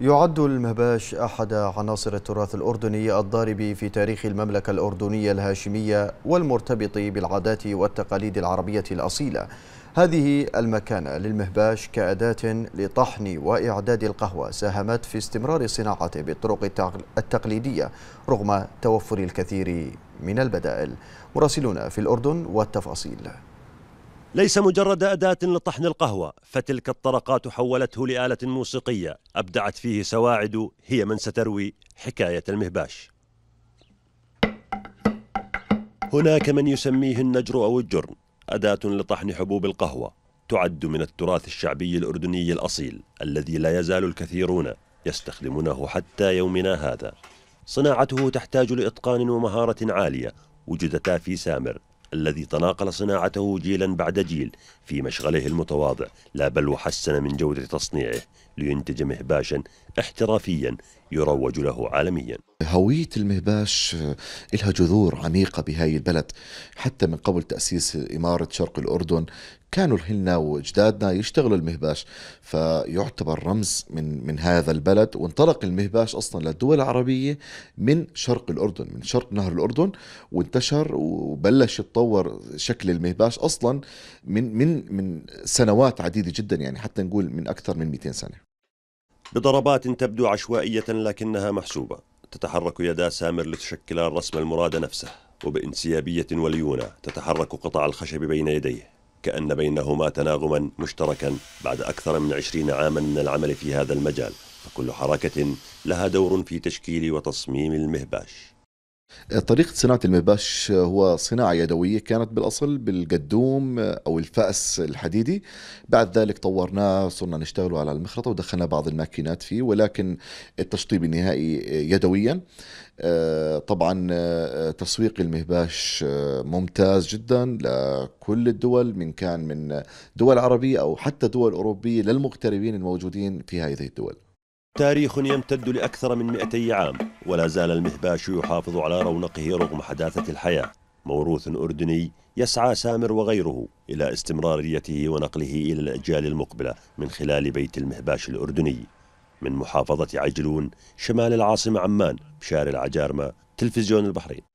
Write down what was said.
يعد المهباش أحد عناصر التراث الأردني الضارب في تاريخ المملكة الأردنية الهاشمية والمرتبط بالعادات والتقاليد العربية الأصيلة هذه المكانة للمهباش كأداة لطحن وإعداد القهوة ساهمت في استمرار صناعته بالطرق التقليدية رغم توفر الكثير من البدائل مراسلنا في الأردن والتفاصيل ليس مجرد أداة لطحن القهوة فتلك الطرقات حولته لآلة موسيقية أبدعت فيه سواعد هي من ستروي حكاية المهباش هناك من يسميه النجر أو الجرن أداة لطحن حبوب القهوة تعد من التراث الشعبي الأردني الأصيل الذي لا يزال الكثيرون يستخدمونه حتى يومنا هذا صناعته تحتاج لإتقان ومهارة عالية وجدتا في سامر الذي تناقل صناعته جيلا بعد جيل في مشغله المتواضع لا بل وحسن من جودة تصنيعه لينتج مهباشا احترافيا يروج له عالميا هوية المهباش آه، لها جذور عميقة بهاي البلد حتى من قبل تأسيس إمارة شرق الأردن كانوا الهلنا واجدادنا يشتغلوا المهباش فيعتبر رمز من من هذا البلد وانطلق المهباش اصلا للدول العربيه من شرق الاردن من شرق نهر الاردن وانتشر وبلش يتطور شكل المهباش اصلا من من من سنوات عديده جدا يعني حتى نقول من اكثر من 200 سنه بضربات تبدو عشوائية لكنها محسوبة تتحرك يدا سامر لتشكل الرسم المراد نفسه وبانسيابية وليونة تتحرك قطع الخشب بين يديه كأن بينهما تناغما مشتركا بعد أكثر من عشرين عاما من العمل في هذا المجال فكل حركة لها دور في تشكيل وتصميم المهباش طريقة صناعة المباش هو صناعة يدوية كانت بالأصل بالقدوم أو الفأس الحديدي بعد ذلك طورناه صرنا نشتغله على المخرطة ودخلنا بعض الماكينات فيه ولكن التشطيب النهائي يدويا آه، طبعا آه، تسويق المهباش آه، ممتاز جدا لكل الدول من كان من دول عربية أو حتى دول أوروبية للمغتربين الموجودين في هذه الدول تاريخ يمتد لأكثر من 200 عام ولا زال المهباش يحافظ على رونقه رغم حداثة الحياة موروث أردني يسعى سامر وغيره إلى استمراريته ونقله إلى الأجيال المقبلة من خلال بيت المهباش الأردني من محافظة عجلون شمال العاصمة عمان بشارع العجارمة تلفزيون البحرين